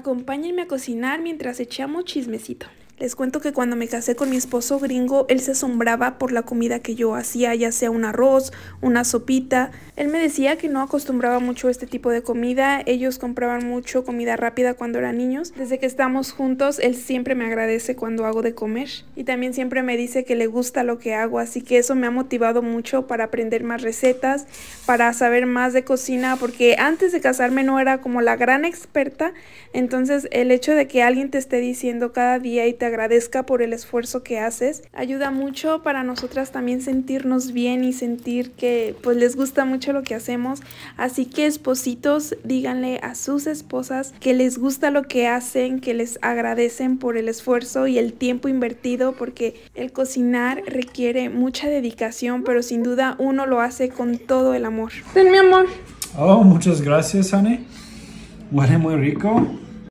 Acompáñenme a cocinar mientras echamos chismecito. Les cuento que cuando me casé con mi esposo gringo, él se asombraba por la comida que yo hacía, ya sea un arroz, una sopita. Él me decía que no acostumbraba mucho a este tipo de comida, ellos compraban mucho comida rápida cuando eran niños. Desde que estamos juntos, él siempre me agradece cuando hago de comer y también siempre me dice que le gusta lo que hago, así que eso me ha motivado mucho para aprender más recetas, para saber más de cocina, porque antes de casarme no era como la gran experta, entonces el hecho de que alguien te esté diciendo cada día y te agradezca por el esfuerzo que haces. Ayuda mucho para nosotras también sentirnos bien y sentir que pues les gusta mucho lo que hacemos. Así que espositos, díganle a sus esposas que les gusta lo que hacen, que les agradecen por el esfuerzo y el tiempo invertido porque el cocinar requiere mucha dedicación, pero sin duda uno lo hace con todo el amor. Ten mi amor. Oh, muchas gracias, Anne. Huele muy rico.